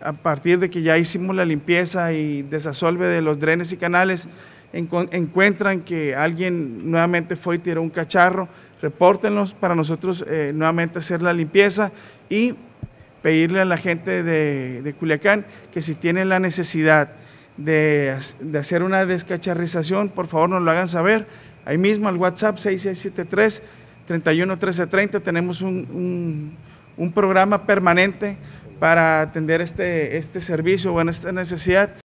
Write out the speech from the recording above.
a partir de que ya hicimos la limpieza y desasolve de los drenes y canales, encuentran que alguien nuevamente fue y tiró un cacharro, repórtenlos para nosotros eh, nuevamente hacer la limpieza y pedirle a la gente de, Culiacán que si tienen la necesidad de, hacer una descacharrización, por favor nos lo hagan saber. Ahí mismo al WhatsApp 6673 31 tenemos un programa permanente para atender este, este servicio, o esta necesidad.